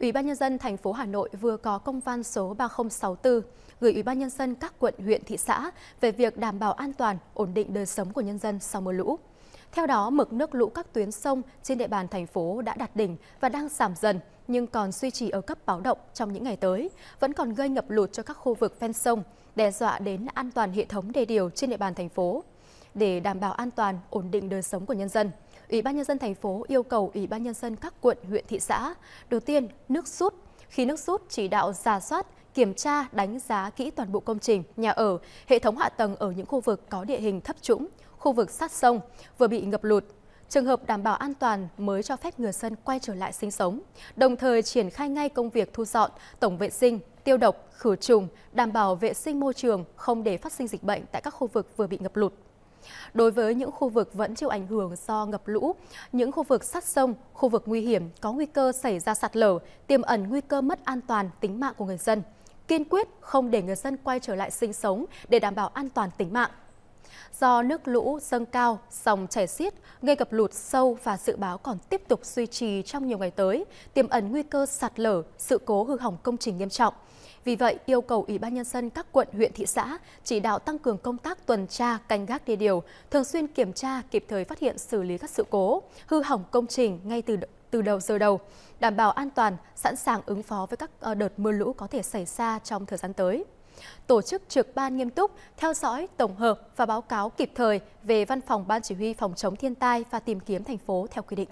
Ủy ban nhân dân thành phố Hà Nội vừa có công văn số 3064 gửi Ủy ban nhân dân các quận, huyện, thị xã về việc đảm bảo an toàn, ổn định đời sống của nhân dân sau mưa lũ. Theo đó, mực nước lũ các tuyến sông trên địa bàn thành phố đã đạt đỉnh và đang giảm dần nhưng còn duy trì ở cấp báo động trong những ngày tới, vẫn còn gây ngập lụt cho các khu vực ven sông, đe dọa đến an toàn hệ thống đê điều trên địa bàn thành phố để đảm bảo an toàn, ổn định đời sống của nhân dân. Ủy ban nhân dân thành phố yêu cầu Ủy ban nhân dân các quận, huyện, thị xã đầu tiên nước rút, khi nước rút chỉ đạo giả soát, kiểm tra, đánh giá kỹ toàn bộ công trình, nhà ở, hệ thống hạ tầng ở những khu vực có địa hình thấp trũng, khu vực sát sông vừa bị ngập lụt. Trường hợp đảm bảo an toàn mới cho phép người dân quay trở lại sinh sống, đồng thời triển khai ngay công việc thu dọn, tổng vệ sinh, tiêu độc, khử trùng, đảm bảo vệ sinh môi trường không để phát sinh dịch bệnh tại các khu vực vừa bị ngập lụt. Đối với những khu vực vẫn chịu ảnh hưởng do ngập lũ, những khu vực sát sông, khu vực nguy hiểm có nguy cơ xảy ra sạt lở, tiềm ẩn nguy cơ mất an toàn tính mạng của người dân. Kiên quyết không để người dân quay trở lại sinh sống để đảm bảo an toàn tính mạng. Do nước lũ dâng cao, dòng chảy xiết, gây ngập lụt sâu và dự báo còn tiếp tục duy trì trong nhiều ngày tới, tiềm ẩn nguy cơ sạt lở, sự cố hư hỏng công trình nghiêm trọng. Vì vậy, yêu cầu Ủy ban Nhân dân các quận, huyện, thị xã chỉ đạo tăng cường công tác tuần tra, canh gác đê điều, thường xuyên kiểm tra, kịp thời phát hiện xử lý các sự cố, hư hỏng công trình ngay từ từ đầu giờ đầu, đảm bảo an toàn, sẵn sàng ứng phó với các ờ, đợt mưa lũ có thể xảy ra trong thời gian tới tổ chức trực ban nghiêm túc, theo dõi, tổng hợp và báo cáo kịp thời về Văn phòng Ban Chỉ huy Phòng chống thiên tai và tìm kiếm thành phố theo quy định.